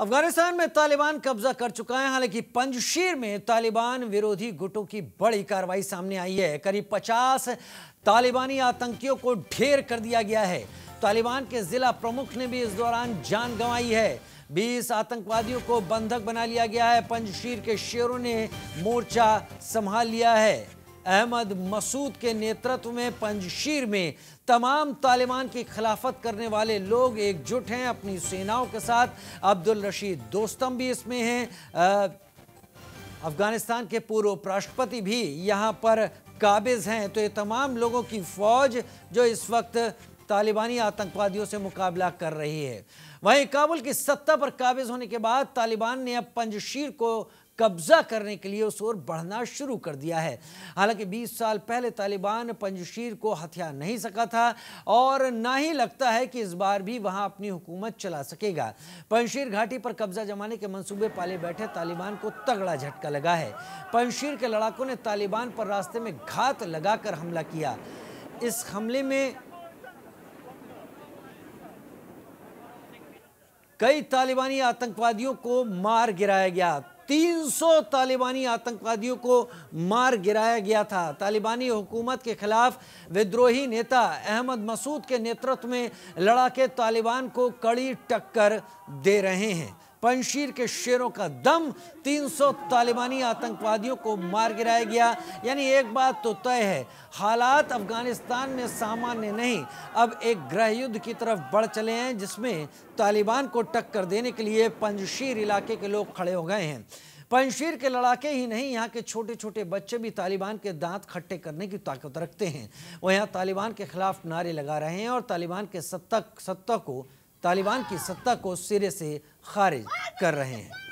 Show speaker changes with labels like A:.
A: अफगानिस्तान में तालिबान कब्जा कर चुका है हालांकि पंजशीर में तालिबान विरोधी गुटों की बड़ी कार्रवाई सामने आई है करीब 50 तालिबानी आतंकियों को ढेर कर दिया गया है तालिबान के जिला प्रमुख ने भी इस दौरान जान गंवाई है 20 आतंकवादियों को बंधक बना लिया गया है पंजशीर के शेरों ने मोर्चा संभाल लिया है अहमद मसूद के नेतृत्व में पंजशीर में तमाम तालिबान की खिलाफत करने वाले लोग एकजुट हैं अपनी सेनाओं के साथ अब्दुल रशीद दोस्तम भी इसमें हैं अफगानिस्तान के पूर्व उपराष्ट्रपति भी यहां पर काबिज हैं तो ये तमाम लोगों की फौज जो इस वक्त तालिबानी आतंकवादियों से मुकाबला कर रही है वहीं काबुल की सत्ता पर काबिज होने के बाद तालिबान ने अब पंजशीर को कब्जा करने के लिए उस ओर बढ़ना शुरू कर दिया है हालांकि 20 साल पहले तालिबान पंजशीर को हथियार नहीं सका था और ना ही लगता है कि इस बार भी वहां अपनी हुकूमत चला सकेगा पंजशीर घाटी पर कब्जा जमाने के मंसूबे पाले बैठे तालिबान को तगड़ा झटका लगा है पंजशीर के लड़ाकों ने तालिबान पर रास्ते में घात लगाकर हमला किया इस हमले में कई तालिबानी आतंकवादियों को मार गिराया गया 300 तालिबानी आतंकवादियों को मार गिराया गया था तालिबानी हुकूमत के खिलाफ विद्रोही नेता अहमद मसूद के नेतृत्व में लड़ाके तालिबान को कड़ी टक्कर दे रहे हैं पंशीर के शेरों का दम 300 तालिबानी आतंकवादियों को मार गिराया गया यानी एक बात तो तय है हालात अफगानिस्तान में सामान्य नहीं अब एक ग्रह युद्ध की तरफ बढ़ चले हैं जिसमें तालिबान को टक्कर देने के लिए पंजशीर इलाके के लोग खड़े हो गए हैं पंशीर के लड़ाके ही नहीं यहाँ के छोटे छोटे बच्चे भी तालिबान के दांत खट्टे करने की ताकत रखते हैं वो यहाँ तालिबान के खिलाफ नारे लगा रहे हैं और तालिबान के सत्ता सत्ता को तालिबान की सत्ता को सिरे से खारिज कर रहे हैं